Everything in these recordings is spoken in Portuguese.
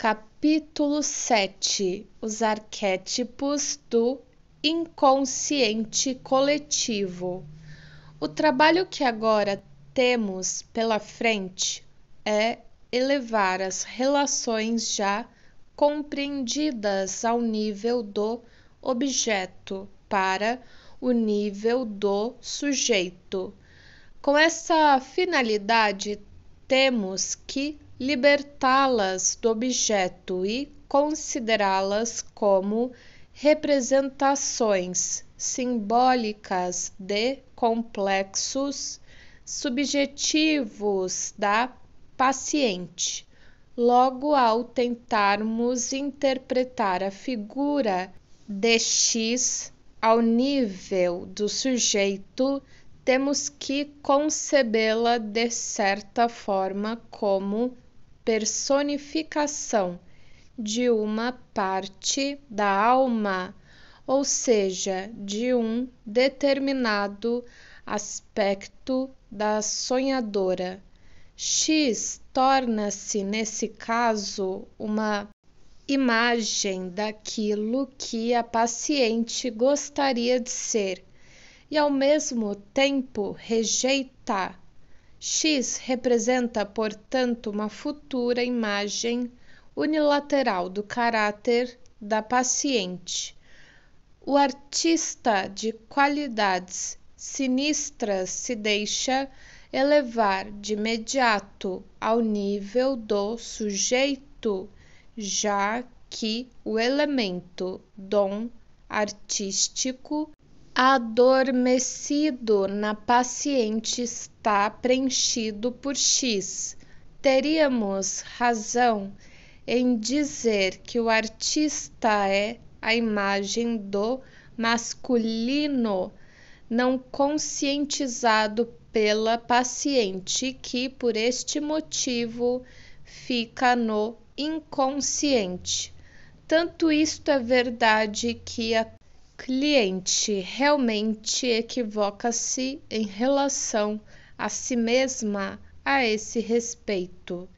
Capítulo 7 Os arquétipos do inconsciente coletivo. O trabalho que agora temos pela frente é elevar as relações já compreendidas ao nível do objeto para o nível do sujeito. Com essa finalidade, temos que libertá-las do objeto e considerá-las como representações simbólicas de complexos subjetivos da paciente. Logo, ao tentarmos interpretar a figura de X ao nível do sujeito, temos que concebê-la de certa forma como personificação de uma parte da alma, ou seja, de um determinado aspecto da sonhadora. X torna-se, nesse caso, uma imagem daquilo que a paciente gostaria de ser e, ao mesmo tempo, rejeita X representa, portanto, uma futura imagem unilateral do caráter da paciente. O artista de qualidades sinistras se deixa elevar de imediato ao nível do sujeito, já que o elemento dom artístico adormecido na paciente está preenchido por X. Teríamos razão em dizer que o artista é a imagem do masculino não conscientizado pela paciente, que por este motivo fica no inconsciente. Tanto isto é verdade que a cliente realmente equivoca-se em relação a si mesma a esse respeito.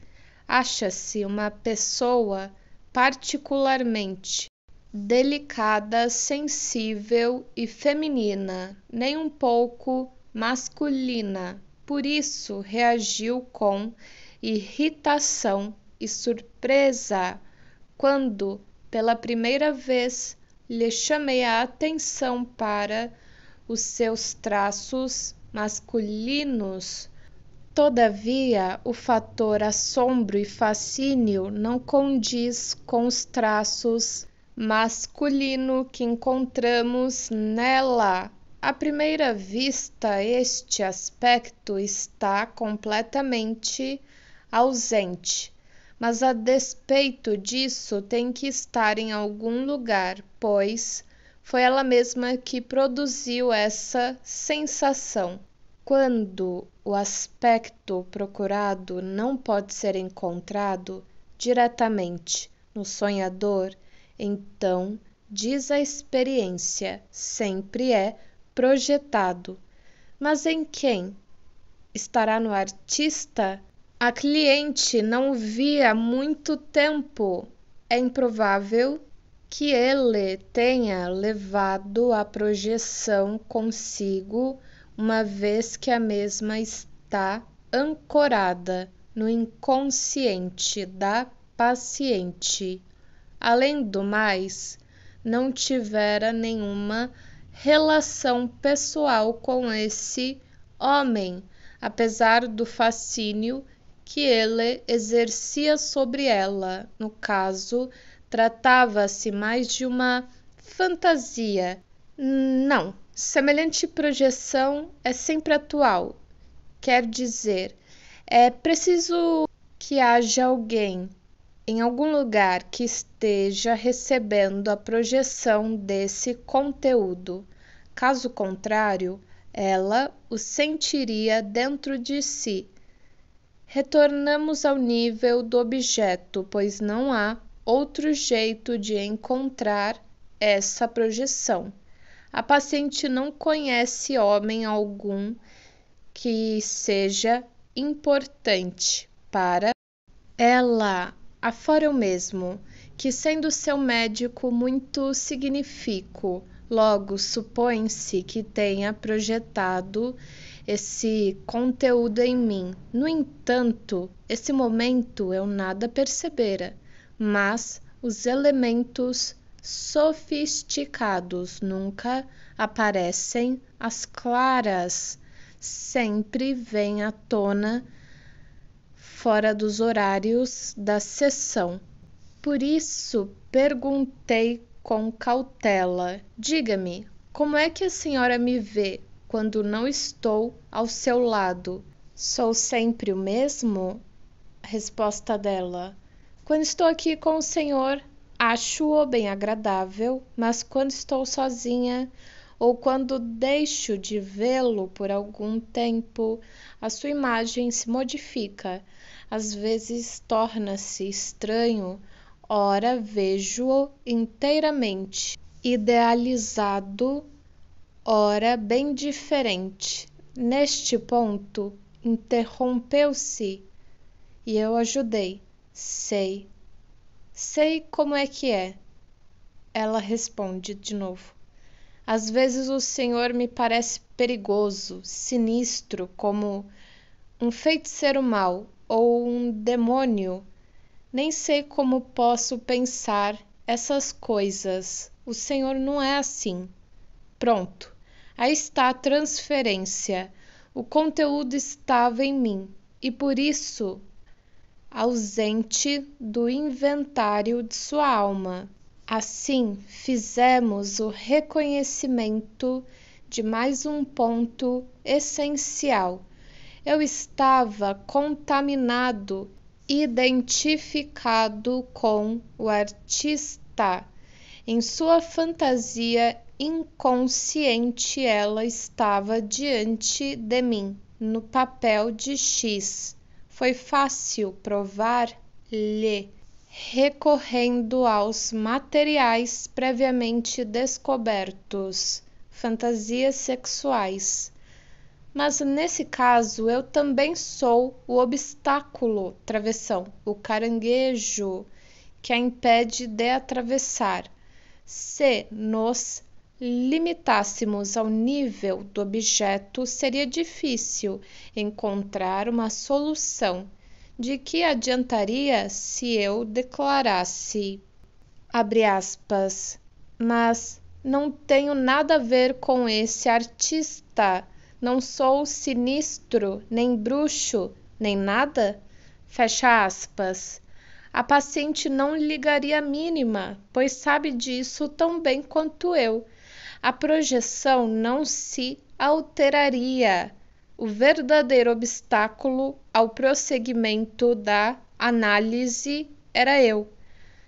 Acha-se uma pessoa particularmente delicada, sensível e feminina, nem um pouco masculina. Por isso reagiu com irritação e surpresa quando, pela primeira vez, lhe chamei a atenção para os seus traços masculinos. Todavia, o fator assombro e fascínio não condiz com os traços masculino que encontramos nela. À primeira vista, este aspecto está completamente ausente. Mas a despeito disso, tem que estar em algum lugar, pois foi ela mesma que produziu essa sensação. Quando o aspecto procurado não pode ser encontrado diretamente no sonhador, então, diz a experiência, sempre é projetado. Mas em quem? Estará no artista a cliente não via muito tempo. É improvável que ele tenha levado a projeção consigo, uma vez que a mesma está ancorada no inconsciente da paciente. Além do mais, não tivera nenhuma relação pessoal com esse homem, apesar do fascínio que ele exercia sobre ela. No caso, tratava-se mais de uma fantasia. Não, semelhante projeção é sempre atual. Quer dizer, é preciso que haja alguém em algum lugar que esteja recebendo a projeção desse conteúdo. Caso contrário, ela o sentiria dentro de si Retornamos ao nível do objeto, pois não há outro jeito de encontrar essa projeção. A paciente não conhece homem algum que seja importante para ela, afora eu mesmo, que sendo seu médico muito significo, logo supõe-se que tenha projetado esse conteúdo em mim. No entanto, esse momento eu nada percebera, mas os elementos sofisticados nunca aparecem as claras, sempre vêm à tona fora dos horários da sessão. Por isso, perguntei com cautela: diga-me, como é que a senhora me vê? quando não estou ao seu lado? Sou sempre o mesmo? Resposta dela: Quando estou aqui com o Senhor, acho-o bem agradável, mas quando estou sozinha, ou quando deixo de vê-lo por algum tempo, a sua imagem se modifica. Às vezes torna-se estranho, ora vejo-o inteiramente idealizado ora bem diferente. Neste ponto, interrompeu-se e eu ajudei. Sei. Sei como é que é. Ela responde de novo. Às vezes o Senhor me parece perigoso, sinistro, como um feiticeiro mau ou um demônio. Nem sei como posso pensar essas coisas. O Senhor não é assim. Pronto, Aí está a transferência. O conteúdo estava em mim e por isso ausente do inventário de sua alma. Assim, fizemos o reconhecimento de mais um ponto essencial. Eu estava contaminado, identificado com o artista em sua fantasia inconsciente ela estava diante de mim, no papel de X. Foi fácil provar-lhe, recorrendo aos materiais previamente descobertos, fantasias sexuais. Mas nesse caso eu também sou o obstáculo, travessão, o caranguejo que a impede de atravessar. Se nos limitássemos ao nível do objeto, seria difícil encontrar uma solução. De que adiantaria se eu declarasse, abre aspas, mas não tenho nada a ver com esse artista, não sou sinistro, nem bruxo, nem nada? Fecha aspas. A paciente não ligaria a mínima, pois sabe disso tão bem quanto eu a projeção não se alteraria. O verdadeiro obstáculo ao prosseguimento da análise era eu.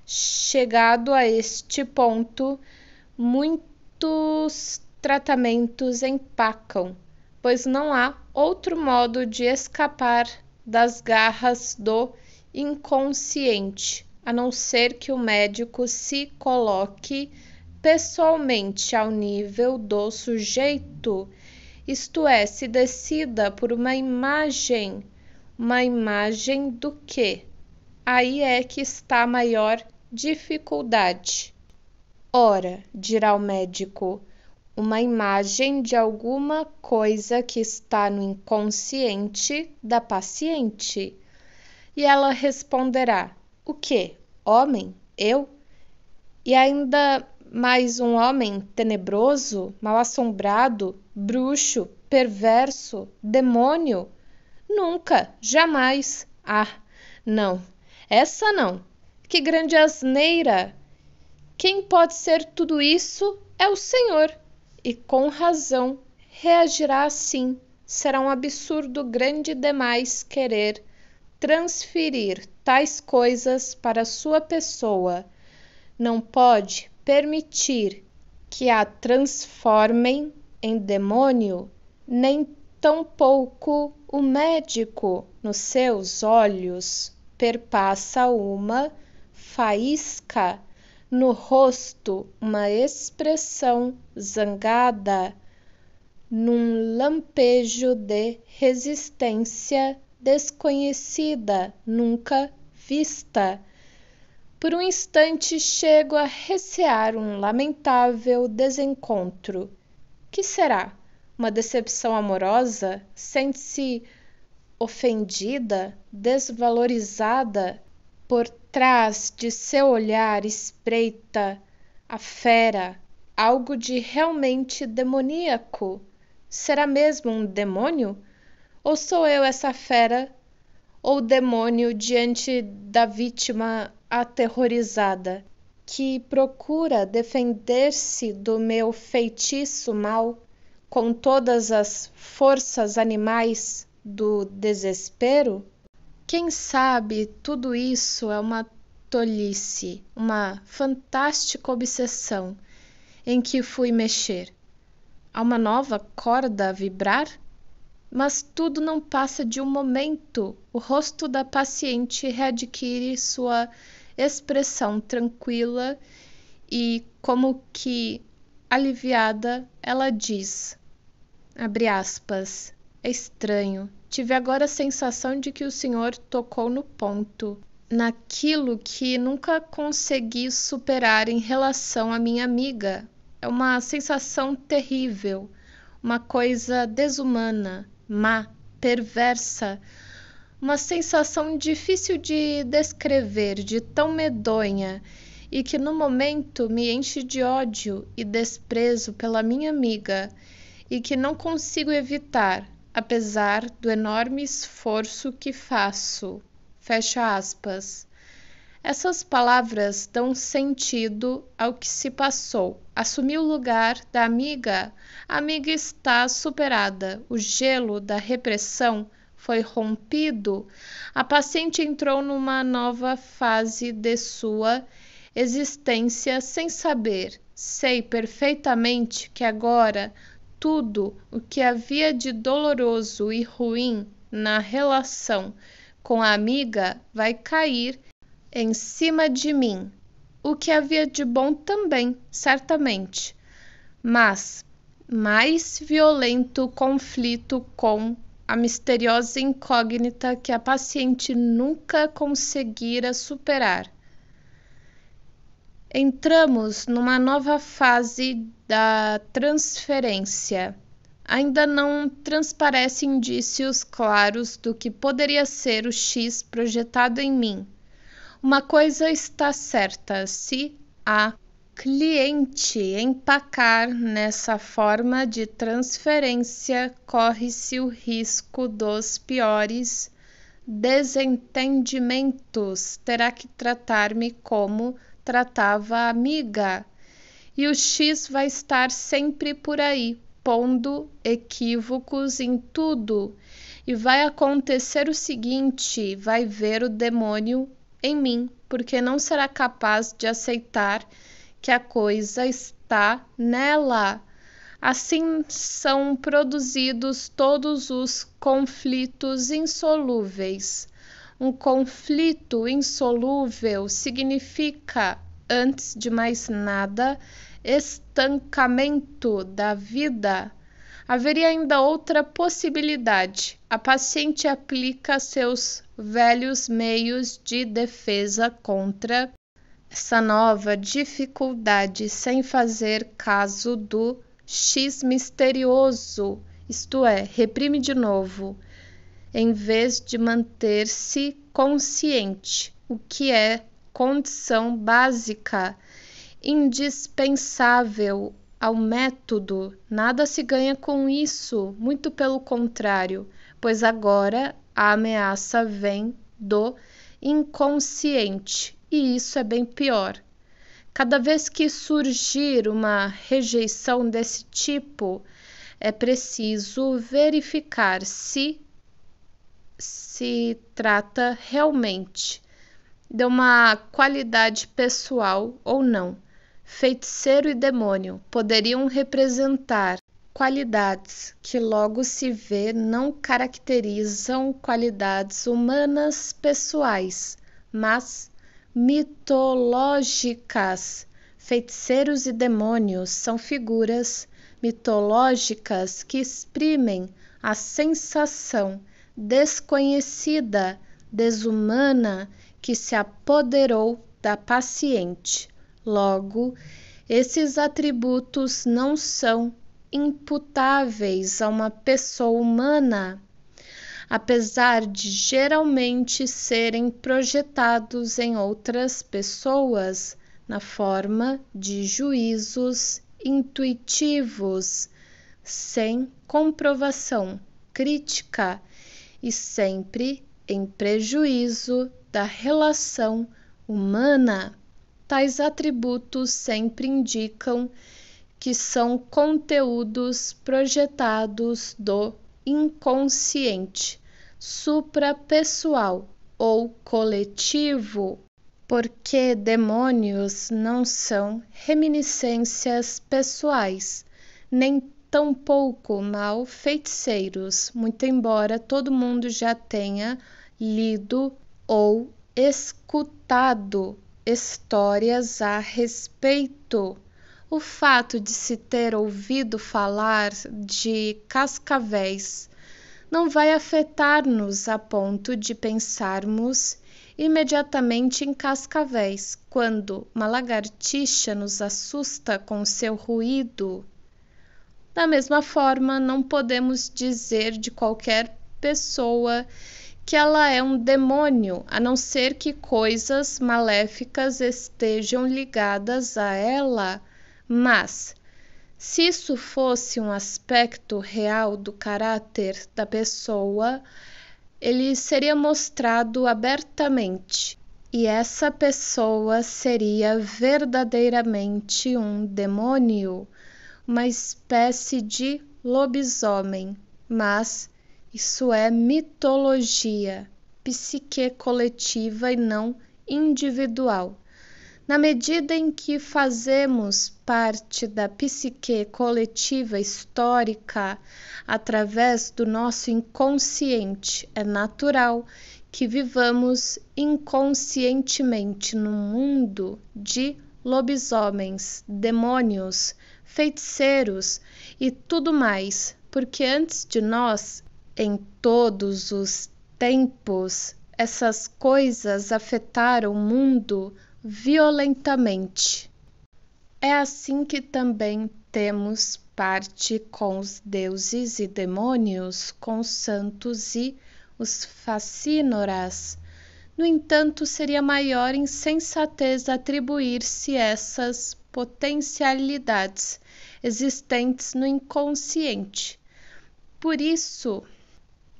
Chegado a este ponto, muitos tratamentos empacam, pois não há outro modo de escapar das garras do inconsciente, a não ser que o médico se coloque pessoalmente ao nível do sujeito, isto é, se decida por uma imagem, uma imagem do que? Aí é que está a maior dificuldade. Ora, dirá o médico, uma imagem de alguma coisa que está no inconsciente da paciente. E ela responderá: O que? Homem? Eu? E ainda mas um homem tenebroso, mal-assombrado, bruxo, perverso, demônio? Nunca, jamais. Ah, não, essa não. Que grande asneira! Quem pode ser tudo isso é o Senhor, e com razão reagirá assim. Será um absurdo grande demais querer transferir tais coisas para sua pessoa. Não pode, permitir que a transformem em demônio, nem tampouco o médico, nos seus olhos, perpassa uma faísca, no rosto, uma expressão zangada, num lampejo de resistência desconhecida, nunca vista por um instante chego a recear um lamentável desencontro. Que será? Uma decepção amorosa? Sente-se ofendida, desvalorizada? Por trás de seu olhar espreita a fera algo de realmente demoníaco. Será mesmo um demônio? Ou sou eu essa fera ou demônio diante da vítima aterrorizada, que procura defender-se do meu feitiço mal com todas as forças animais do desespero? Quem sabe tudo isso é uma tolice, uma fantástica obsessão em que fui mexer. Há uma nova corda a vibrar? Mas tudo não passa de um momento. O rosto da paciente readquire sua expressão tranquila e como que aliviada, ela diz: abre aspas, é estranho. Tive agora a sensação de que o senhor tocou no ponto, naquilo que nunca consegui superar em relação à minha amiga. É uma sensação terrível, uma coisa desumana, má, perversa, uma sensação difícil de descrever, de tão medonha, e que no momento me enche de ódio e desprezo pela minha amiga, e que não consigo evitar, apesar do enorme esforço que faço. Fecha aspas. Essas palavras dão sentido ao que se passou. Assumi o lugar da amiga. A amiga está superada. O gelo da repressão foi rompido, a paciente entrou numa nova fase de sua existência sem saber. Sei perfeitamente que agora tudo o que havia de doloroso e ruim na relação com a amiga vai cair em cima de mim. O que havia de bom também, certamente. Mas mais violento conflito com a misteriosa incógnita que a paciente nunca conseguira superar. Entramos numa nova fase da transferência. Ainda não transparecem indícios claros do que poderia ser o X projetado em mim. Uma coisa está certa: se A cliente empacar nessa forma de transferência, corre-se o risco dos piores desentendimentos. Terá que tratar-me como tratava a amiga. E o X vai estar sempre por aí, pondo equívocos em tudo. E vai acontecer o seguinte: vai ver o demônio em mim, porque não será capaz de aceitar que a coisa está nela. Assim são produzidos todos os conflitos insolúveis. Um conflito insolúvel significa, antes de mais nada, estancamento da vida. Haveria ainda outra possibilidade. A paciente aplica seus velhos meios de defesa contra essa nova dificuldade sem fazer caso do X misterioso, isto é, reprime de novo, em vez de manter-se consciente, o que é condição básica, indispensável ao método. Nada se ganha com isso, muito pelo contrário, pois agora a ameaça vem do inconsciente e isso é bem pior. Cada vez que surgir uma rejeição desse tipo, é preciso verificar se se trata realmente de uma qualidade pessoal ou não. Feiticeiro e demônio poderiam representar qualidades que logo se vê não caracterizam qualidades humanas pessoais, mas mitológicas. Feiticeiros e demônios são figuras mitológicas que exprimem a sensação desconhecida, desumana que se apoderou da paciente. Logo, esses atributos não são imputáveis a uma pessoa humana apesar de geralmente serem projetados em outras pessoas na forma de juízos intuitivos, sem comprovação crítica e sempre em prejuízo da relação humana. Tais atributos sempre indicam que são conteúdos projetados do inconsciente, suprapessoal ou coletivo, porque demônios não são reminiscências pessoais, nem tampouco mal feiticeiros, muito embora todo mundo já tenha lido ou escutado histórias a respeito o fato de se ter ouvido falar de cascavéis não vai afetar-nos a ponto de pensarmos imediatamente em cascavéis, quando uma lagartixa nos assusta com seu ruído. Da mesma forma, não podemos dizer de qualquer pessoa que ela é um demônio, a não ser que coisas maléficas estejam ligadas a ela mas, se isso fosse um aspecto real do caráter da pessoa, ele seria mostrado abertamente, e essa pessoa seria verdadeiramente um demônio, uma espécie de lobisomem. Mas isso é mitologia, psique coletiva e não individual. Na medida em que fazemos parte da psique coletiva histórica através do nosso inconsciente, é natural que vivamos inconscientemente num mundo de lobisomens, demônios, feiticeiros e tudo mais, porque antes de nós, em todos os tempos, essas coisas afetaram o mundo violentamente. É assim que também temos parte com os deuses e demônios, com os santos e os fascínoras. No entanto, seria maior insensatez atribuir-se essas potencialidades existentes no inconsciente. Por isso,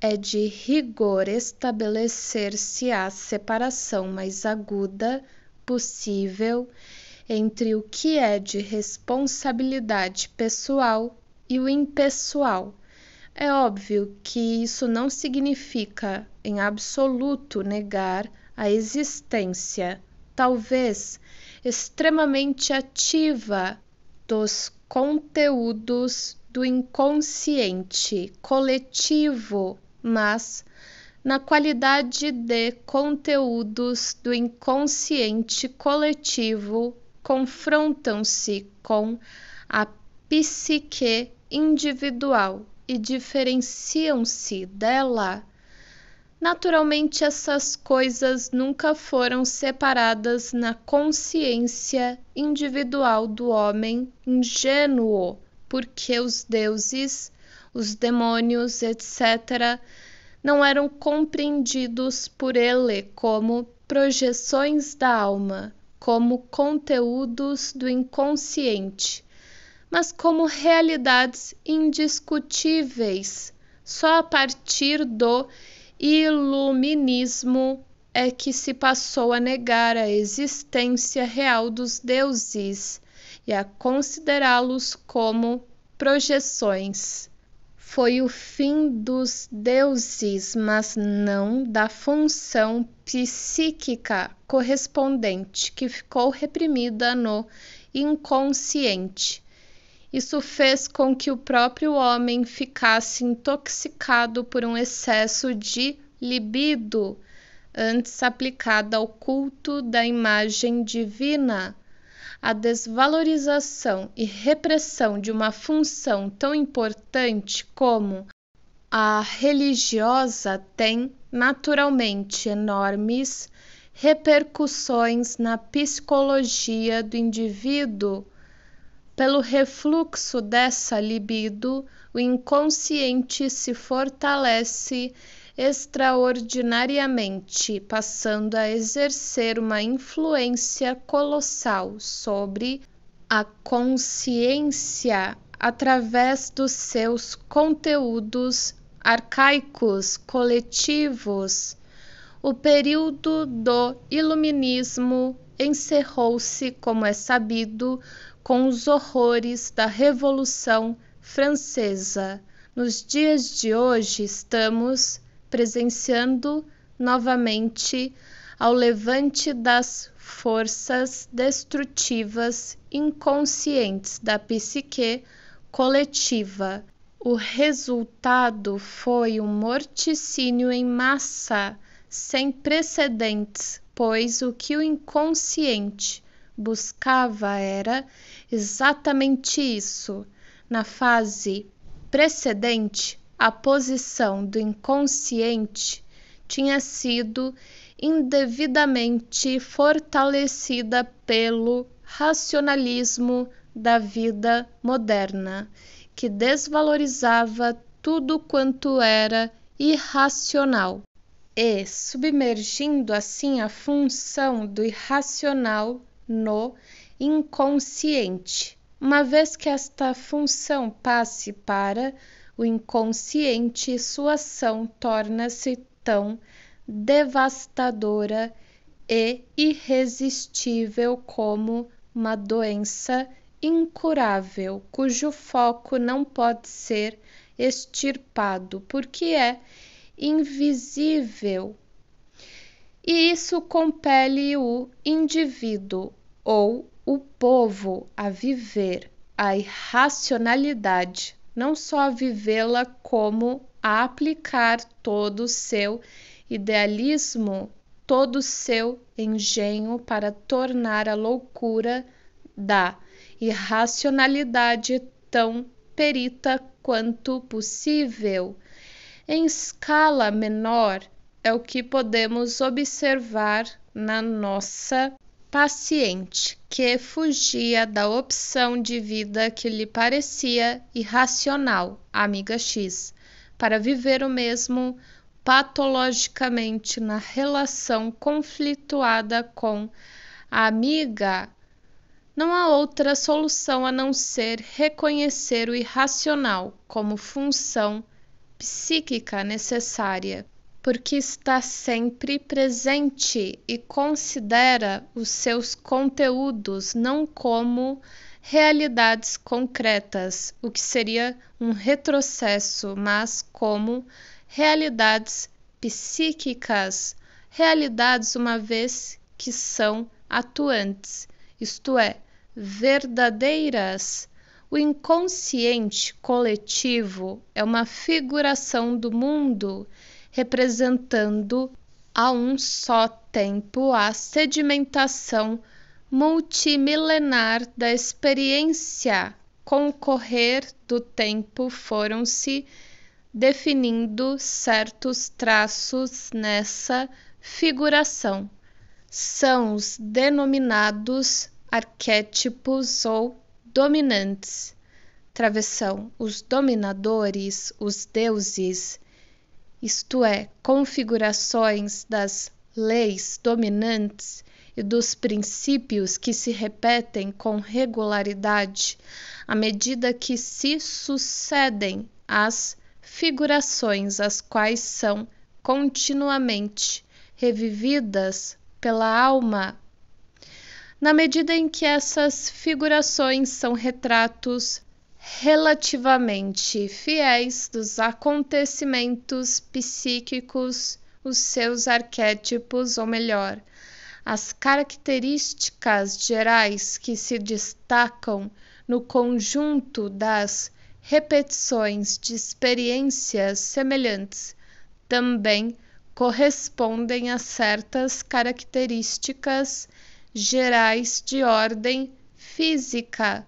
é de rigor estabelecer-se a separação mais aguda possível entre o que é de responsabilidade pessoal e o impessoal. É óbvio que isso não significa em absoluto negar a existência, talvez extremamente ativa, dos conteúdos do inconsciente coletivo, mas na qualidade de conteúdos do inconsciente coletivo confrontam-se com a psique individual e diferenciam-se dela. Naturalmente, essas coisas nunca foram separadas na consciência individual do homem ingênuo, porque os deuses, os demônios, etc., não eram compreendidos por ele como projeções da alma, como conteúdos do inconsciente, mas como realidades indiscutíveis. Só a partir do iluminismo é que se passou a negar a existência real dos deuses e a considerá-los como projeções foi o fim dos deuses, mas não da função psíquica correspondente que ficou reprimida no inconsciente. Isso fez com que o próprio homem ficasse intoxicado por um excesso de libido, antes aplicada ao culto da imagem divina a desvalorização e repressão de uma função tão importante como a religiosa tem, naturalmente, enormes repercussões na psicologia do indivíduo. Pelo refluxo dessa libido, o inconsciente se fortalece extraordinariamente, passando a exercer uma influência colossal sobre a consciência através dos seus conteúdos arcaicos coletivos. O período do Iluminismo encerrou-se, como é sabido, com os horrores da Revolução Francesa. Nos dias de hoje, estamos presenciando novamente ao levante das forças destrutivas inconscientes da psique coletiva. O resultado foi um morticínio em massa sem precedentes, pois o que o inconsciente buscava era exatamente isso. Na fase precedente, a posição do inconsciente tinha sido indevidamente fortalecida pelo racionalismo da vida moderna, que desvalorizava tudo quanto era irracional e submergindo assim a função do irracional no inconsciente. Uma vez que esta função passe para o inconsciente sua ação torna-se tão devastadora e irresistível como uma doença incurável, cujo foco não pode ser extirpado, porque é invisível. E isso compele o indivíduo ou o povo a viver a irracionalidade não só vivê-la, como a aplicar todo o seu idealismo, todo o seu engenho para tornar a loucura da irracionalidade tão perita quanto possível. Em escala menor, é o que podemos observar na nossa paciente, que fugia da opção de vida que lhe parecia irracional, amiga X, para viver o mesmo patologicamente na relação conflituada com a amiga. Não há outra solução a não ser reconhecer o irracional como função psíquica necessária porque está sempre presente e considera os seus conteúdos não como realidades concretas, o que seria um retrocesso, mas como realidades psíquicas, realidades uma vez que são atuantes, isto é, verdadeiras. O inconsciente coletivo é uma figuração do mundo representando a um só tempo a sedimentação multimilenar da experiência. Com o correr do tempo foram-se definindo certos traços nessa figuração. São os denominados arquétipos ou dominantes. Travessão, os dominadores, os deuses, isto é, configurações das leis dominantes e dos princípios que se repetem com regularidade à medida que se sucedem as figurações, as quais são continuamente revividas pela alma. Na medida em que essas figurações são retratos relativamente fiéis dos acontecimentos psíquicos, os seus arquétipos, ou melhor, as características gerais que se destacam no conjunto das repetições de experiências semelhantes também correspondem a certas características gerais de ordem física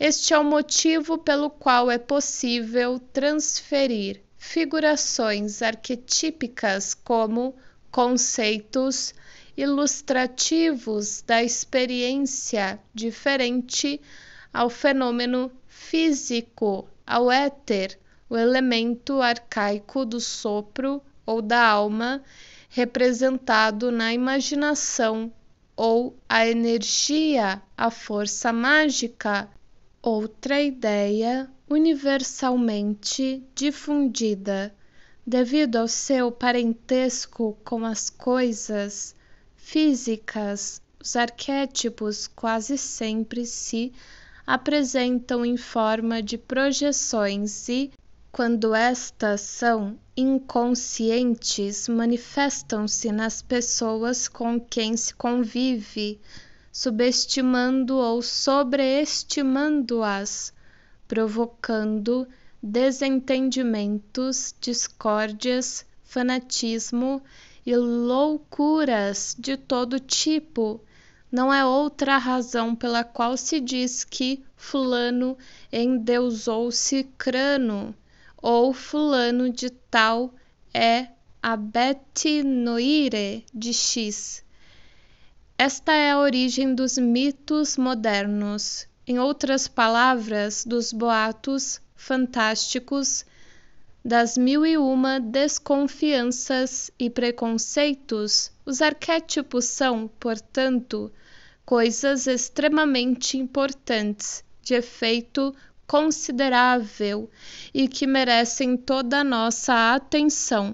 este é o motivo pelo qual é possível transferir figurações arquetípicas como conceitos ilustrativos da experiência diferente ao fenômeno físico, ao éter, o elemento arcaico do sopro ou da alma, representado na imaginação, ou a energia, a força mágica outra ideia universalmente difundida devido ao seu parentesco com as coisas físicas. Os arquétipos quase sempre se apresentam em forma de projeções e, quando estas são inconscientes, manifestam-se nas pessoas com quem se convive subestimando ou sobreestimando-as, provocando desentendimentos, discórdias, fanatismo e loucuras de todo tipo. Não é outra razão pela qual se diz que Fulano endeusou-se crano, ou Fulano de Tal é abetinoire de X. Esta é a origem dos mitos modernos, em outras palavras, dos boatos fantásticos, das mil e uma desconfianças e preconceitos. Os arquétipos são, portanto, coisas extremamente importantes, de efeito considerável e que merecem toda a nossa atenção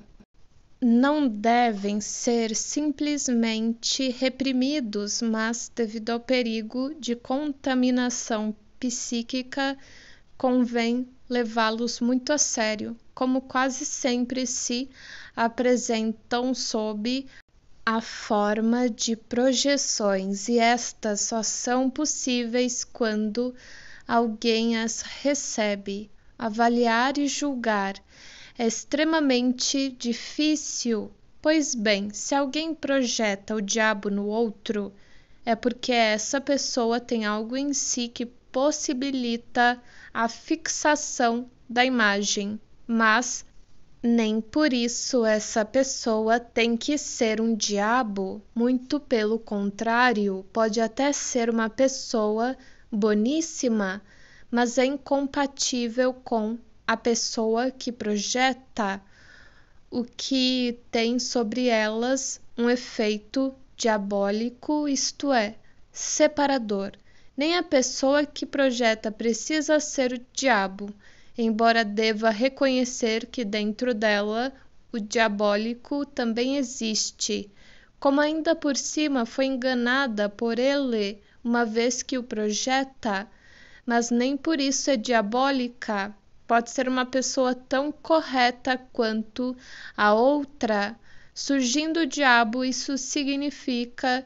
não devem ser simplesmente reprimidos, mas, devido ao perigo de contaminação psíquica, convém levá-los muito a sério, como quase sempre se apresentam sob a forma de projeções, e estas só são possíveis quando alguém as recebe. Avaliar e julgar é extremamente difícil. Pois bem, se alguém projeta o diabo no outro, é porque essa pessoa tem algo em si que possibilita a fixação da imagem, mas nem por isso essa pessoa tem que ser um diabo, muito pelo contrário, pode até ser uma pessoa boníssima, mas é incompatível com a pessoa que projeta o que tem sobre elas um efeito diabólico, isto é, separador. Nem a pessoa que projeta precisa ser o diabo, embora deva reconhecer que dentro dela o diabólico também existe. Como ainda por cima foi enganada por ele uma vez que o projeta, mas nem por isso é diabólica pode ser uma pessoa tão correta quanto a outra. Surgindo o diabo, isso significa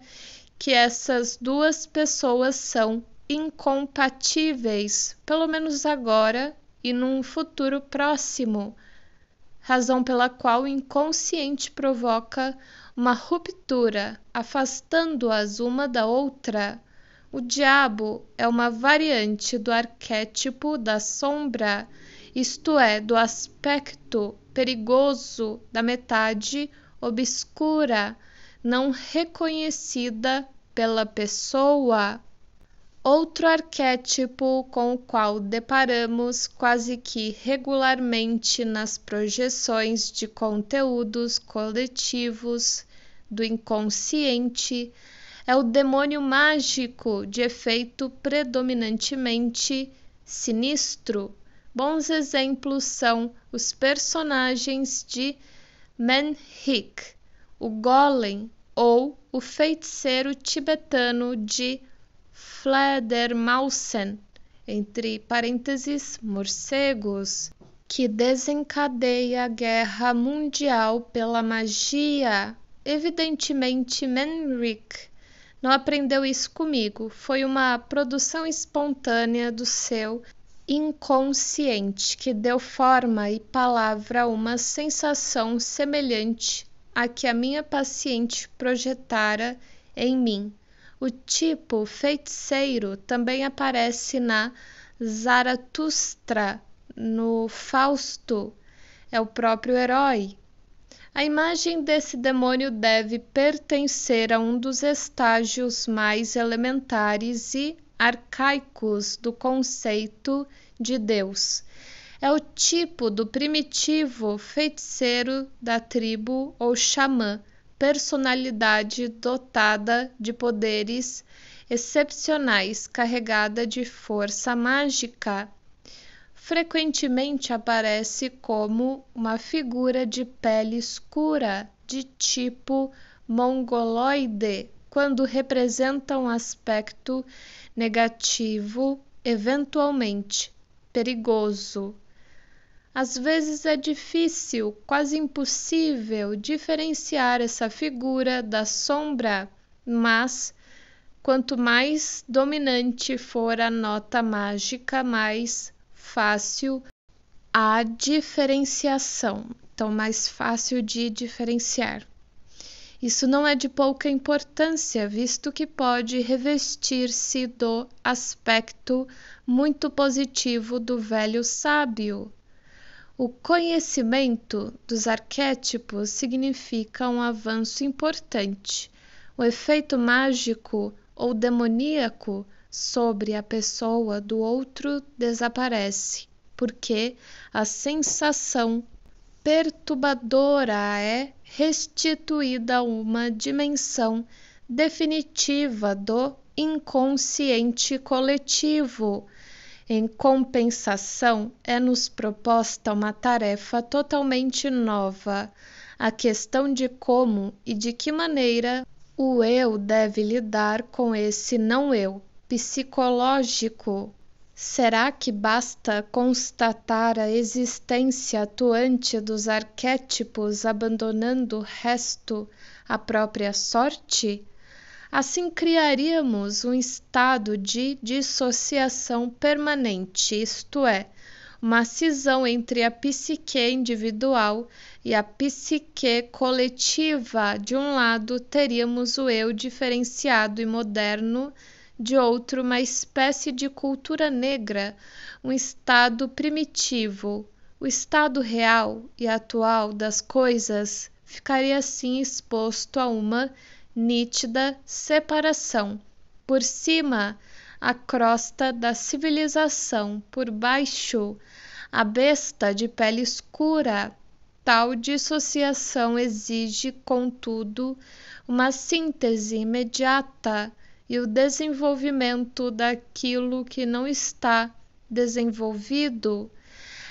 que essas duas pessoas são incompatíveis, pelo menos agora e num futuro próximo. Razão pela qual o inconsciente provoca uma ruptura, afastando-as uma da outra. O diabo é uma variante do arquétipo da sombra, isto é, do aspecto perigoso da metade obscura não reconhecida pela pessoa. Outro arquétipo com o qual deparamos quase que regularmente nas projeções de conteúdos coletivos do inconsciente é o demônio mágico de efeito predominantemente sinistro. Bons exemplos são os personagens de Menhik, o Golem ou o feiticeiro tibetano de Fledermausen, entre parênteses, morcegos, que desencadeia a guerra mundial pela magia. Evidentemente, Menric não aprendeu isso comigo, foi uma produção espontânea do seu inconsciente que deu forma e palavra a uma sensação semelhante à que a minha paciente projetara em mim. O tipo feiticeiro também aparece na Zaratustra, no Fausto, é o próprio herói. A imagem desse demônio deve pertencer a um dos estágios mais elementares e arcaicos do conceito de Deus. É o tipo do primitivo feiticeiro da tribo ou xamã, personalidade dotada de poderes excepcionais, carregada de força mágica. Frequentemente aparece como uma figura de pele escura, de tipo mongoloide, quando representa um aspecto negativo, eventualmente perigoso. Às vezes é difícil, quase impossível, diferenciar essa figura da sombra, mas quanto mais dominante for a nota mágica, mais fácil a diferenciação. Então, mais fácil de diferenciar. Isso não é de pouca importância, visto que pode revestir-se do aspecto muito positivo do velho sábio. O conhecimento dos arquétipos significa um avanço importante. O efeito mágico ou demoníaco sobre a pessoa do outro desaparece, porque a sensação perturbadora é restituída uma dimensão definitiva do inconsciente coletivo. Em compensação, é-nos proposta uma tarefa totalmente nova, a questão de como e de que maneira o eu deve lidar com esse não-eu psicológico Será que basta constatar a existência atuante dos arquétipos, abandonando o resto à própria sorte? Assim criaríamos um estado de dissociação permanente, isto é, uma cisão entre a psique individual e a psique coletiva. De um lado, teríamos o eu diferenciado e moderno de outro uma espécie de cultura negra, um estado primitivo. O estado real e atual das coisas ficaria assim exposto a uma nítida separação. Por cima, a crosta da civilização, por baixo, a besta de pele escura. Tal dissociação exige, contudo, uma síntese imediata e o desenvolvimento daquilo que não está desenvolvido,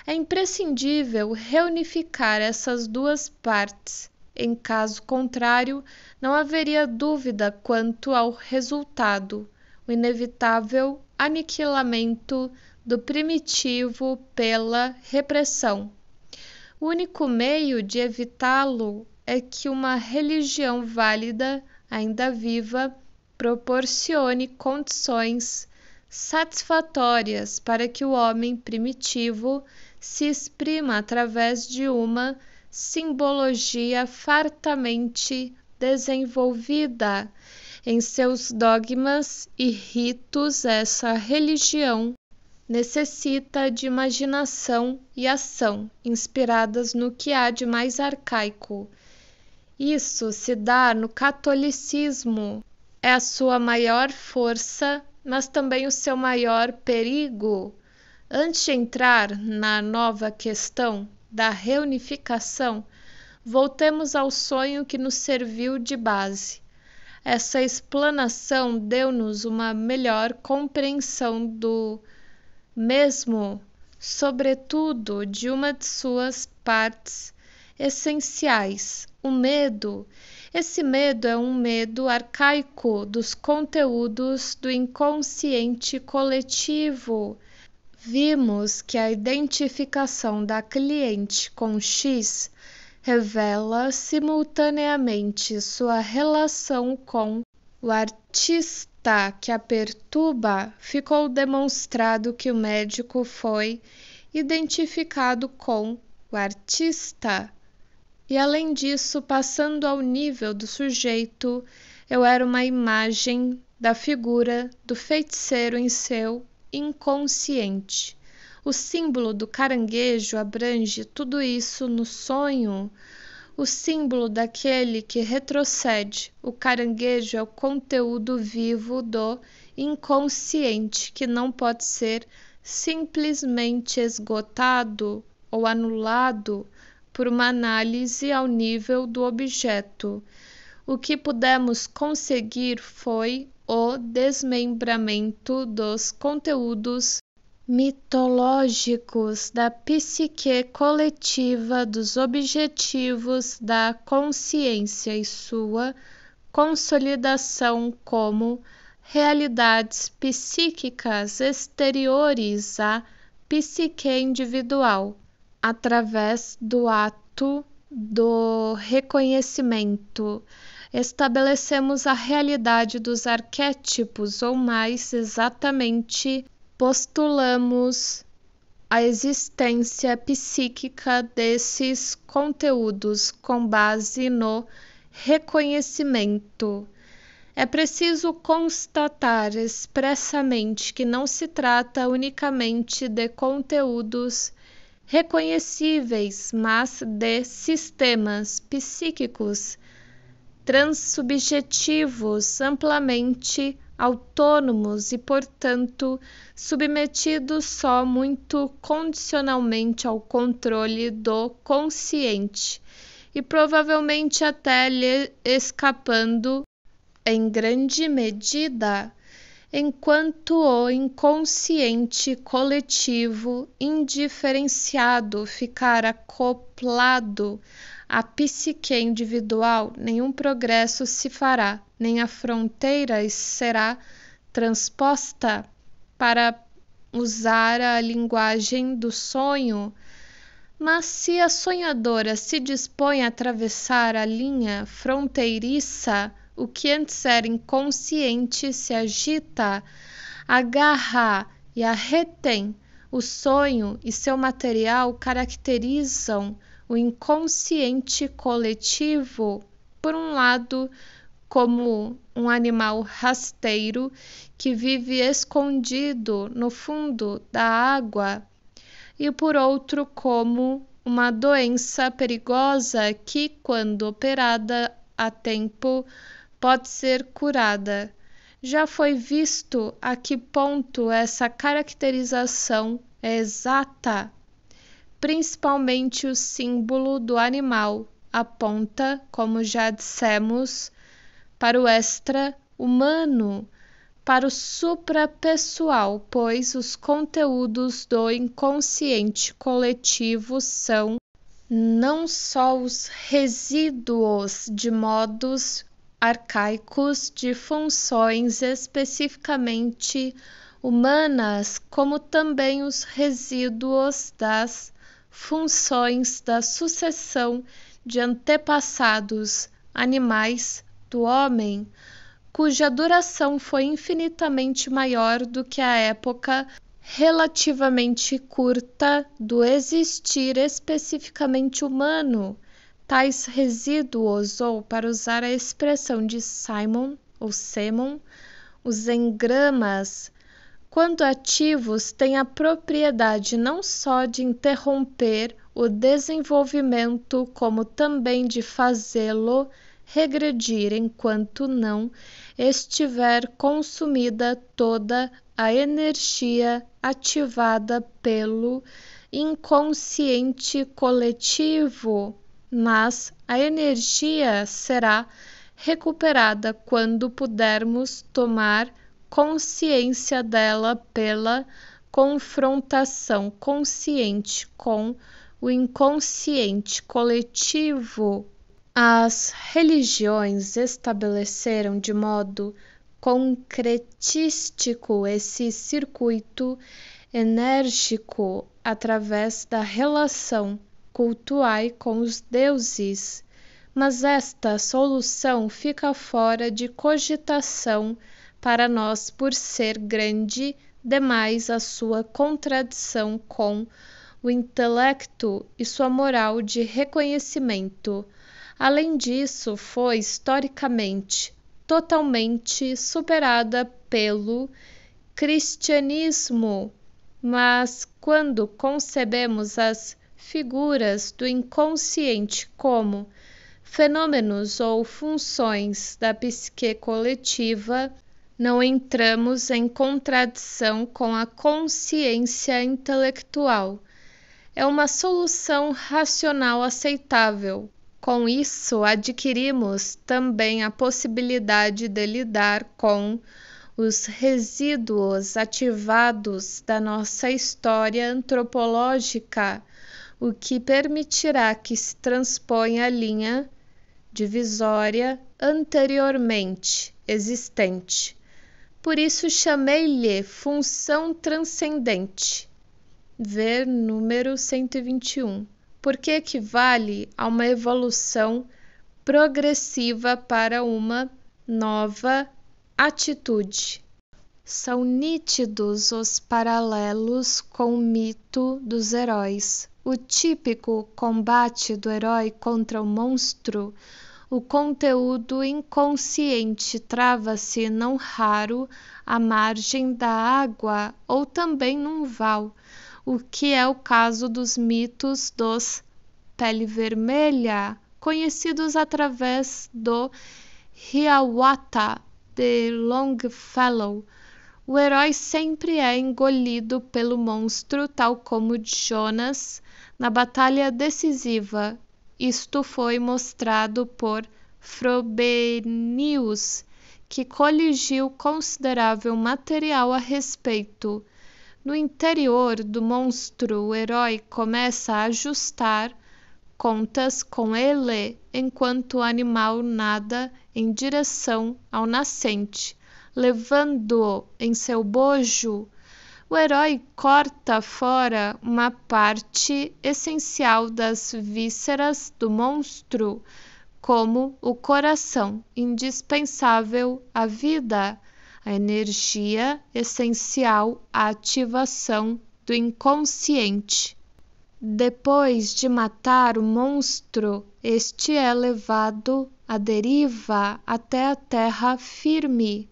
é imprescindível reunificar essas duas partes. Em caso contrário, não haveria dúvida quanto ao resultado, o inevitável aniquilamento do primitivo pela repressão. O único meio de evitá-lo é que uma religião válida, ainda viva, proporcione condições satisfatórias para que o homem primitivo se exprima através de uma simbologia fartamente desenvolvida. Em seus dogmas e ritos, essa religião necessita de imaginação e ação, inspiradas no que há de mais arcaico. Isso se dá no catolicismo, é a sua maior força, mas também o seu maior perigo. Antes de entrar na nova questão da reunificação, voltemos ao sonho que nos serviu de base. Essa explanação deu-nos uma melhor compreensão do mesmo, sobretudo de uma de suas partes essenciais, o medo esse medo é um medo arcaico dos conteúdos do inconsciente coletivo. Vimos que a identificação da cliente com X revela simultaneamente sua relação com o artista que a perturba. Ficou demonstrado que o médico foi identificado com o artista e além disso, passando ao nível do sujeito, eu era uma imagem da figura do feiticeiro em seu inconsciente. O símbolo do caranguejo abrange tudo isso no sonho. O símbolo daquele que retrocede. O caranguejo é o conteúdo vivo do inconsciente que não pode ser simplesmente esgotado ou anulado por uma análise ao nível do objeto. O que pudemos conseguir foi o desmembramento dos conteúdos mitológicos da psique coletiva dos objetivos da consciência e sua consolidação como realidades psíquicas exteriores à psique individual através do ato do reconhecimento. Estabelecemos a realidade dos arquétipos, ou mais exatamente, postulamos a existência psíquica desses conteúdos com base no reconhecimento. É preciso constatar expressamente que não se trata unicamente de conteúdos reconhecíveis, mas de sistemas psíquicos transsubjetivos amplamente autônomos e, portanto, submetidos só muito condicionalmente ao controle do consciente e provavelmente até lhe escapando em grande medida enquanto o inconsciente coletivo indiferenciado ficar acoplado à psique individual, nenhum progresso se fará, nem a fronteira será transposta para usar a linguagem do sonho. Mas se a sonhadora se dispõe a atravessar a linha fronteiriça o que antes era inconsciente se agita, agarra e a retém. O sonho e seu material caracterizam o inconsciente coletivo, por um lado, como um animal rasteiro que vive escondido no fundo da água, e por outro, como uma doença perigosa que, quando operada a tempo, pode ser curada. Já foi visto a que ponto essa caracterização é exata, principalmente o símbolo do animal aponta, como já dissemos, para o extra humano, para o suprapessoal, pois os conteúdos do inconsciente coletivo são não só os resíduos de modos arcaicos de funções especificamente humanas, como também os resíduos das funções da sucessão de antepassados animais do homem, cuja duração foi infinitamente maior do que a época relativamente curta do existir especificamente humano tais resíduos, ou para usar a expressão de Simon ou Semon, os engramas, quando ativos, têm a propriedade não só de interromper o desenvolvimento, como também de fazê-lo regredir enquanto não estiver consumida toda a energia ativada pelo inconsciente coletivo mas a energia será recuperada quando pudermos tomar consciência dela pela confrontação consciente com o inconsciente coletivo. As religiões estabeleceram de modo concretístico esse circuito enérgico através da relação cultuai com os deuses, mas esta solução fica fora de cogitação para nós por ser grande demais a sua contradição com o intelecto e sua moral de reconhecimento. Além disso, foi historicamente totalmente superada pelo cristianismo. Mas quando concebemos as figuras do inconsciente como fenômenos ou funções da psique coletiva, não entramos em contradição com a consciência intelectual. É uma solução racional aceitável. Com isso, adquirimos também a possibilidade de lidar com os resíduos ativados da nossa história antropológica o que permitirá que se transponha a linha divisória anteriormente existente. Por isso chamei-lhe função transcendente. Ver número 121, porque equivale a uma evolução progressiva para uma nova atitude. São nítidos os paralelos com o mito dos heróis, o típico combate do herói contra o monstro, o conteúdo inconsciente trava-se não raro à margem da água ou também num val, o que é o caso dos mitos dos pele vermelha, conhecidos através do Hiawatha de Longfellow. O herói sempre é engolido pelo monstro, tal como Jonas na batalha decisiva. Isto foi mostrado por Frobenius, que coligiu considerável material a respeito. No interior do monstro, o herói começa a ajustar contas com ele, enquanto o animal nada em direção ao nascente, levando-o em seu bojo o herói corta fora uma parte essencial das vísceras do monstro, como o coração, indispensável à vida, a energia essencial à ativação do inconsciente. Depois de matar o monstro, este é levado à deriva até a terra firme.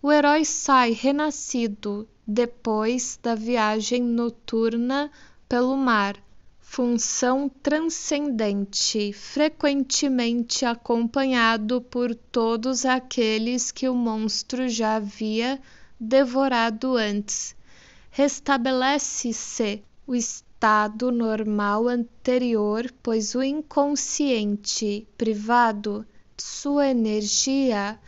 O herói sai renascido depois da viagem noturna pelo mar, função transcendente, frequentemente acompanhado por todos aqueles que o monstro já havia devorado antes. Restabelece-se o estado normal anterior, pois o inconsciente, privado de sua energia,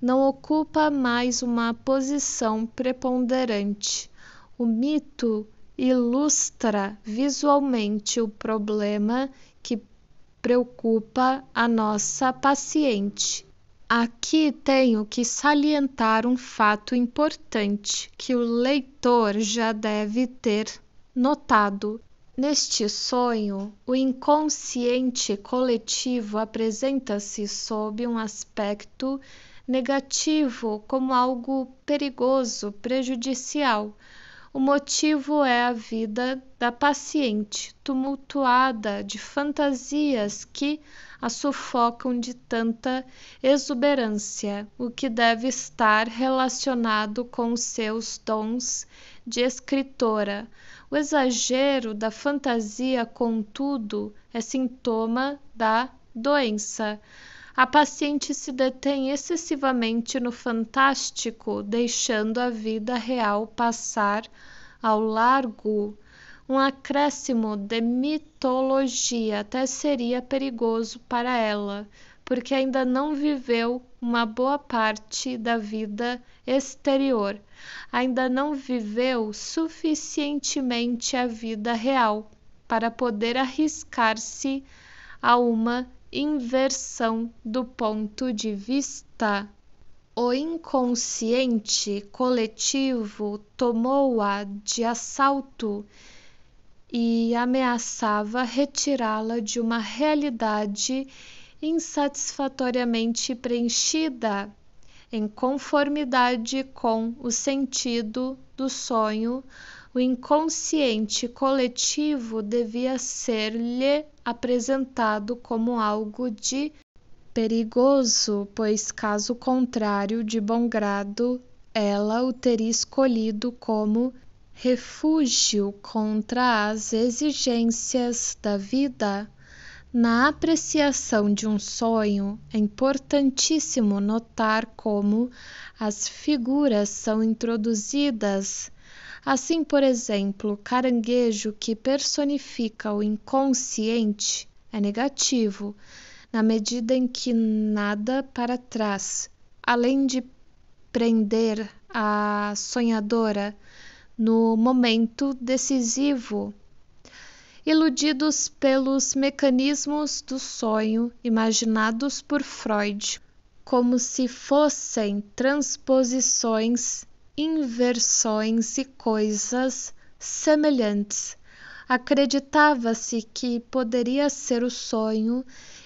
não ocupa mais uma posição preponderante. O mito ilustra visualmente o problema que preocupa a nossa paciente. Aqui tenho que salientar um fato importante que o leitor já deve ter notado. Neste sonho, o inconsciente coletivo apresenta-se sob um aspecto negativo, como algo perigoso, prejudicial. O motivo é a vida da paciente, tumultuada de fantasias que a sufocam de tanta exuberância, o que deve estar relacionado com seus dons de escritora. O exagero da fantasia, contudo, é sintoma da doença a paciente se detém excessivamente no fantástico, deixando a vida real passar ao largo. Um acréscimo de mitologia até seria perigoso para ela, porque ainda não viveu uma boa parte da vida exterior, ainda não viveu suficientemente a vida real para poder arriscar-se a uma inversão do ponto de vista. O inconsciente coletivo tomou-a de assalto e ameaçava retirá-la de uma realidade insatisfatoriamente preenchida, em conformidade com o sentido do sonho o inconsciente coletivo devia ser-lhe apresentado como algo de perigoso, pois, caso contrário, de bom grado ela o teria escolhido como refúgio contra as exigências da vida. Na apreciação de um sonho, é importantíssimo notar como as figuras são introduzidas Assim, por exemplo, caranguejo, que personifica o inconsciente, é negativo, na medida em que nada para trás, além de prender a sonhadora no momento decisivo. Iludidos pelos mecanismos do sonho imaginados por Freud, como se fossem transposições inversões e coisas semelhantes. Acreditava-se que poderia ser o sonho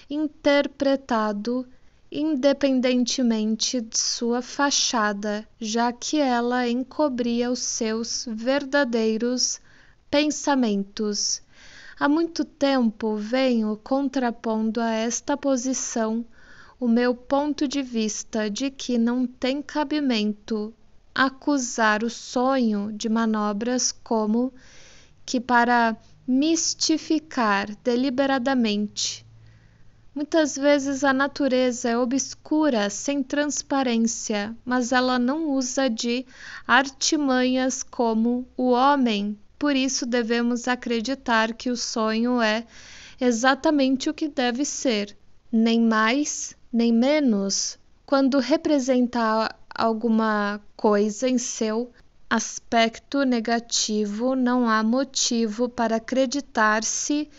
interpretado independentemente de sua fachada, já que ela encobria os seus verdadeiros pensamentos. Há muito tempo venho contrapondo a esta posição o meu ponto de vista de que não tem cabimento acusar o sonho de manobras como que para mistificar deliberadamente. Muitas vezes a natureza é obscura, sem transparência, mas ela não usa de artimanhas como o homem. Por isso devemos acreditar que o sonho é exatamente o que deve ser, nem mais, nem menos. Quando representa alguma coisa em seu aspecto negativo, não há motivo para acreditar-se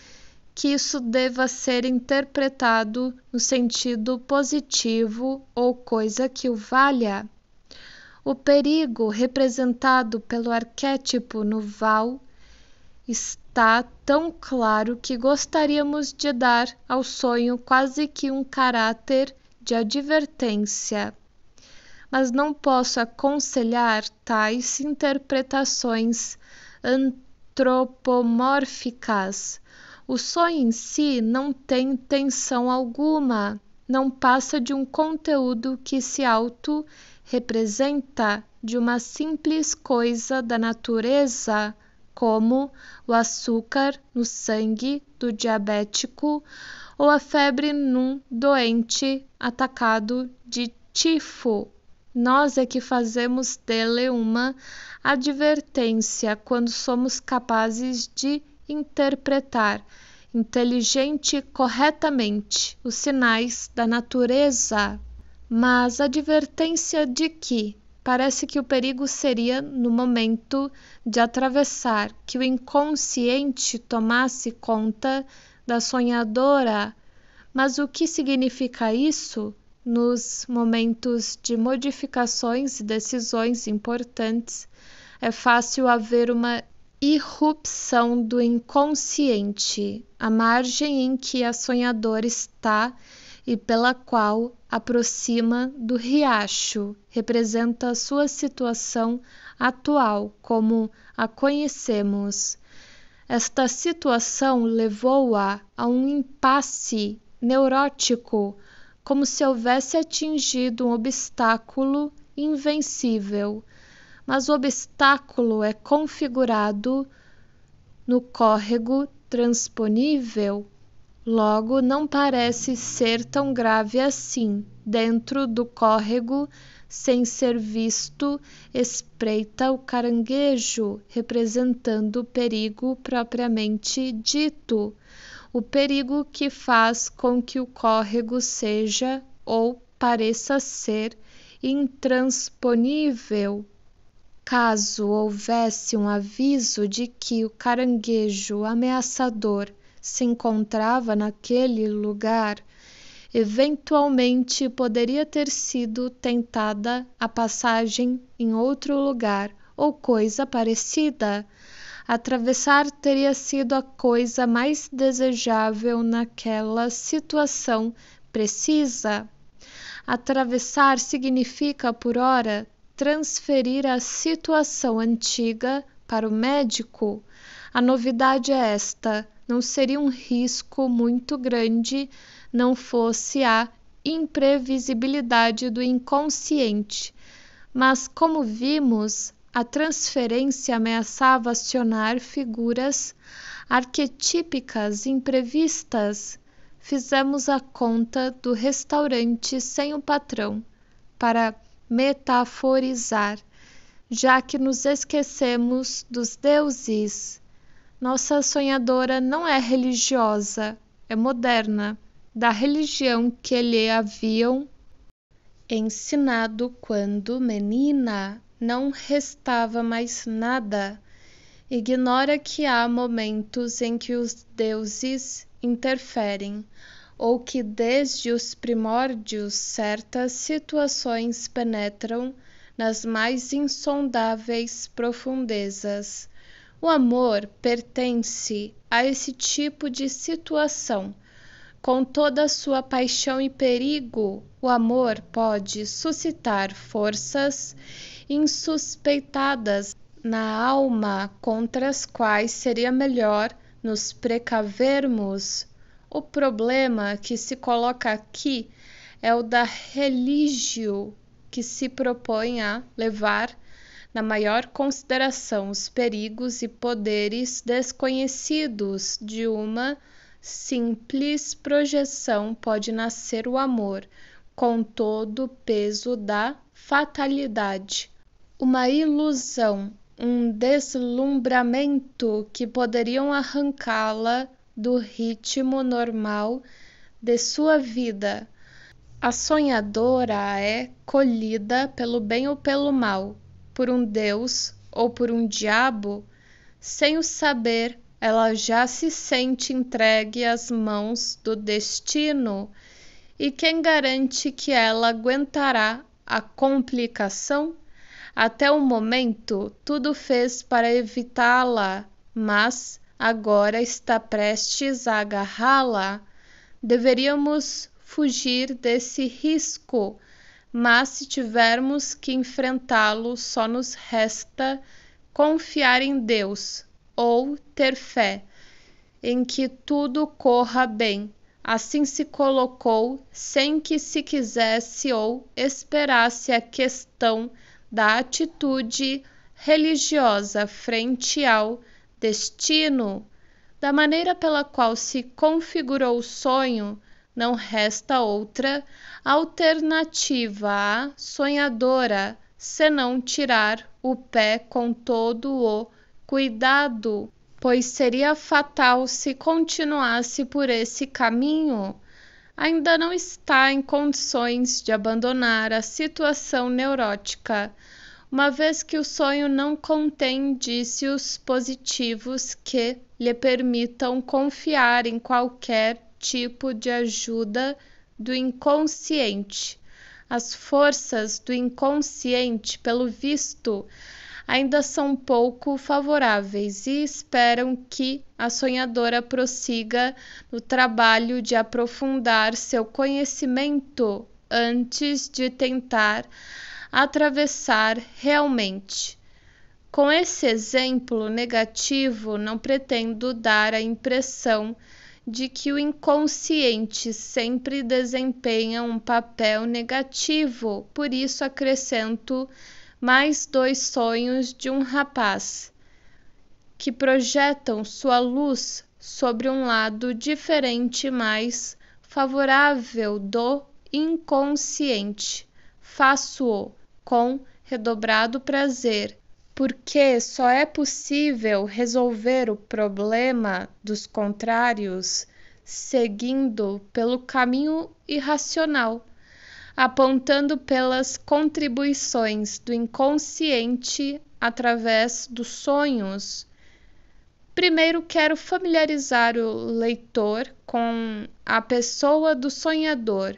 que isso deva ser interpretado no sentido positivo ou coisa que o valha. O perigo representado pelo arquétipo no Val está tão claro que gostaríamos de dar ao sonho quase que um caráter de advertência mas não posso aconselhar tais interpretações antropomórficas. O sonho em si não tem tensão alguma, não passa de um conteúdo que se auto-representa de uma simples coisa da natureza, como o açúcar no sangue do diabético ou a febre num doente atacado de tifo. Nós é que fazemos dele uma advertência quando somos capazes de interpretar inteligente e corretamente os sinais da natureza. Mas advertência de que parece que o perigo seria no momento de atravessar, que o inconsciente tomasse conta da sonhadora. Mas o que significa isso? nos momentos de modificações e decisões importantes, é fácil haver uma irrupção do inconsciente, a margem em que a sonhadora está e pela qual aproxima do riacho, representa a sua situação atual, como a conhecemos. Esta situação levou-a a um impasse neurótico como se houvesse atingido um obstáculo invencível, mas o obstáculo é configurado no córrego transponível, logo não parece ser tão grave assim. Dentro do córrego, sem ser visto, espreita o caranguejo, representando o perigo propriamente dito o perigo que faz com que o córrego seja ou pareça ser intransponível caso houvesse um aviso de que o caranguejo ameaçador se encontrava naquele lugar, eventualmente poderia ter sido tentada a passagem em outro lugar ou coisa parecida Atravessar teria sido a coisa mais desejável naquela situação precisa. Atravessar significa, por ora, transferir a situação antiga para o médico. A novidade é esta: não seria um risco muito grande não fosse a imprevisibilidade do inconsciente. Mas, como vimos, a transferência ameaçava acionar figuras arquetípicas imprevistas. Fizemos a conta do restaurante sem o patrão para metaforizar, já que nos esquecemos dos deuses. Nossa sonhadora não é religiosa, é moderna, da religião que lhe haviam ensinado quando menina não restava mais nada. Ignora que há momentos em que os deuses interferem, ou que desde os primórdios certas situações penetram nas mais insondáveis profundezas. O amor pertence a esse tipo de situação. Com toda sua paixão e perigo, o amor pode suscitar forças insuspeitadas na alma contra as quais seria melhor nos precavermos. O problema que se coloca aqui é o da religio que se propõe a levar na maior consideração os perigos e poderes desconhecidos de uma simples projeção pode nascer o amor, com todo o peso da fatalidade uma ilusão, um deslumbramento que poderiam arrancá-la do ritmo normal de sua vida. A sonhadora é colhida pelo bem ou pelo mal, por um Deus ou por um diabo, sem o saber, ela já se sente entregue às mãos do destino. E quem garante que ela aguentará a complicação? Até o momento, tudo fez para evitá-la, mas agora está prestes a agarrá-la. Deveríamos fugir desse risco, mas se tivermos que enfrentá-lo, só nos resta confiar em Deus ou ter fé em que tudo corra bem. Assim se colocou, sem que se quisesse ou esperasse a questão da atitude religiosa frente ao destino, da maneira pela qual se configurou o sonho, não resta outra alternativa à sonhadora senão tirar o pé com todo o cuidado, pois seria fatal se continuasse por esse caminho ainda não está em condições de abandonar a situação neurótica, uma vez que o sonho não contém indícios positivos que lhe permitam confiar em qualquer tipo de ajuda do inconsciente. As forças do inconsciente, pelo visto, ainda são pouco favoráveis e esperam que a sonhadora prossiga no trabalho de aprofundar seu conhecimento antes de tentar atravessar realmente. Com esse exemplo negativo, não pretendo dar a impressão de que o inconsciente sempre desempenha um papel negativo, por isso acrescento mais dois sonhos de um rapaz que projetam sua luz sobre um lado diferente mais favorável do inconsciente. Faço-o com redobrado prazer, porque só é possível resolver o problema dos contrários seguindo pelo caminho irracional apontando pelas contribuições do inconsciente através dos sonhos. Primeiro, quero familiarizar o leitor com a pessoa do sonhador,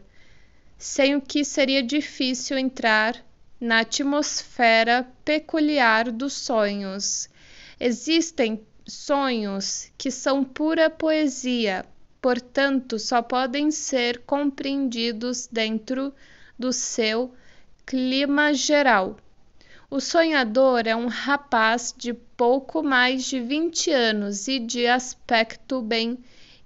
sem o que seria difícil entrar na atmosfera peculiar dos sonhos. Existem sonhos que são pura poesia, portanto, só podem ser compreendidos dentro do seu clima geral. O sonhador é um rapaz de pouco mais de 20 anos e de aspecto bem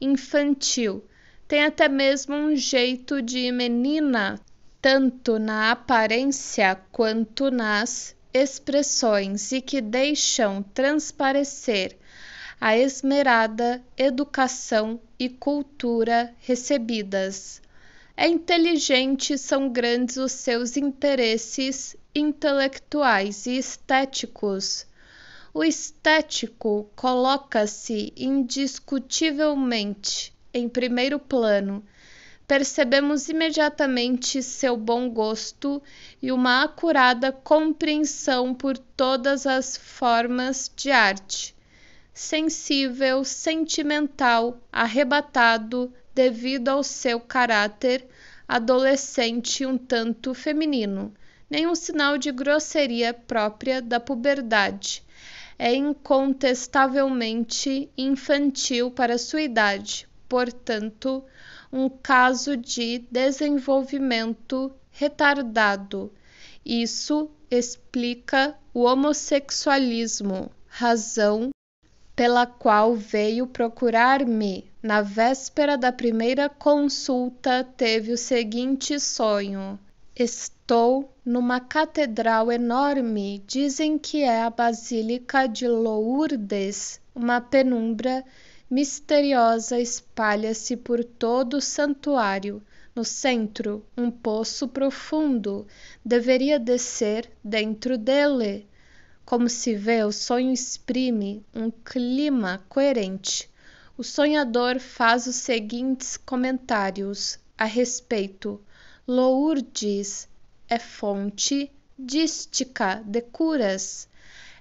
infantil. Tem até mesmo um jeito de menina, tanto na aparência quanto nas expressões, e que deixam transparecer a esmerada educação e cultura recebidas. É inteligente, são grandes os seus interesses intelectuais e estéticos. O estético coloca-se indiscutivelmente em primeiro plano. Percebemos imediatamente seu bom gosto e uma acurada compreensão por todas as formas de arte sensível, sentimental, arrebatado devido ao seu caráter adolescente um tanto feminino, nenhum sinal de grosseria própria da puberdade. É incontestavelmente infantil para sua idade, portanto, um caso de desenvolvimento retardado. Isso explica o homossexualismo, razão pela qual veio procurar-me. Na véspera da primeira consulta, teve o seguinte sonho: Estou numa catedral enorme, dizem que é a Basílica de Lourdes. Uma penumbra misteriosa espalha-se por todo o santuário. No centro, um poço profundo. Deveria descer dentro dele. Como se vê, o sonho exprime um clima coerente. O sonhador faz os seguintes comentários a respeito: Lourdes é fonte dística de curas.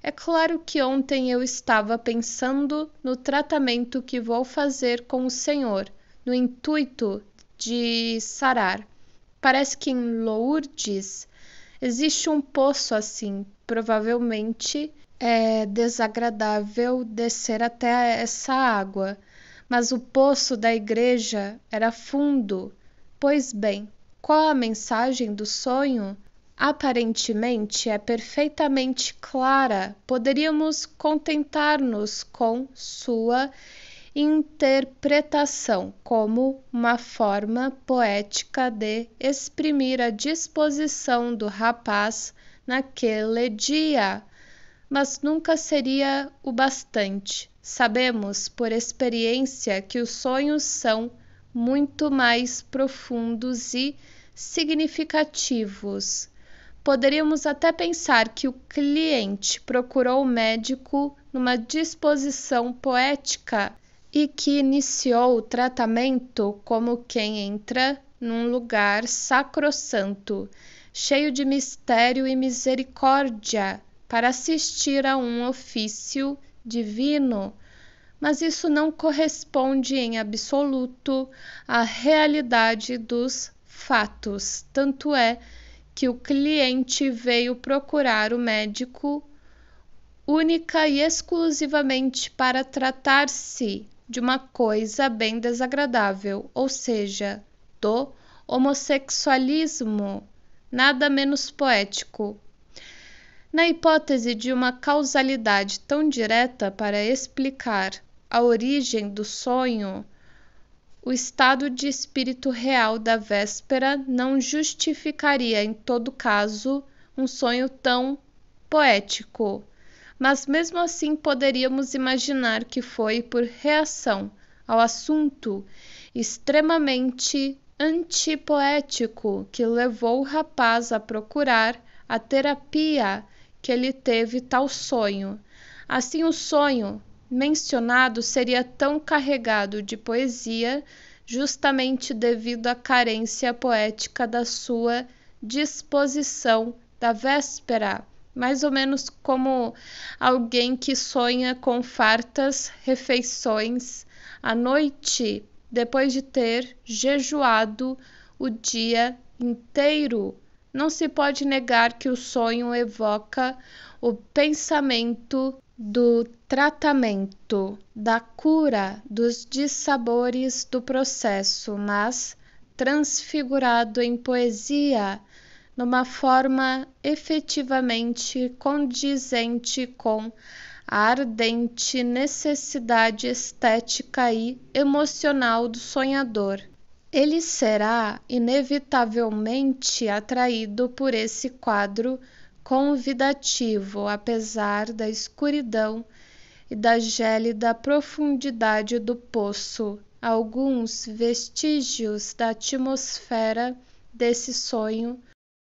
É claro que ontem eu estava pensando no tratamento que vou fazer com o Senhor, no intuito de sarar. Parece que em Lourdes existe um poço assim, provavelmente é desagradável descer até essa água, mas o poço da igreja era fundo. Pois bem, qual a mensagem do sonho? Aparentemente é perfeitamente clara. Poderíamos contentar-nos com sua interpretação como uma forma poética de exprimir a disposição do rapaz naquele dia, mas nunca seria o bastante. Sabemos por experiência que os sonhos são muito mais profundos e significativos. Poderíamos até pensar que o cliente procurou o médico numa disposição poética e que iniciou o tratamento como quem entra num lugar sacrossanto cheio de mistério e misericórdia, para assistir a um ofício divino. Mas isso não corresponde em absoluto à realidade dos fatos. Tanto é que o cliente veio procurar o médico única e exclusivamente para tratar-se de uma coisa bem desagradável, ou seja, do homossexualismo nada menos poético. Na hipótese de uma causalidade tão direta para explicar a origem do sonho, o estado de espírito real da véspera não justificaria, em todo caso, um sonho tão poético. Mas mesmo assim poderíamos imaginar que foi por reação ao assunto extremamente antipoético que levou o rapaz a procurar a terapia que ele teve tal sonho. Assim, o sonho mencionado seria tão carregado de poesia, justamente devido à carência poética da sua disposição da véspera, mais ou menos como alguém que sonha com fartas refeições à noite depois de ter jejuado o dia inteiro. Não se pode negar que o sonho evoca o pensamento do tratamento, da cura, dos dissabores do processo, mas transfigurado em poesia, numa forma efetivamente condizente com a ardente necessidade estética e emocional do sonhador. Ele será inevitavelmente atraído por esse quadro convidativo, apesar da escuridão e da gélida profundidade do poço. Alguns vestígios da atmosfera desse sonho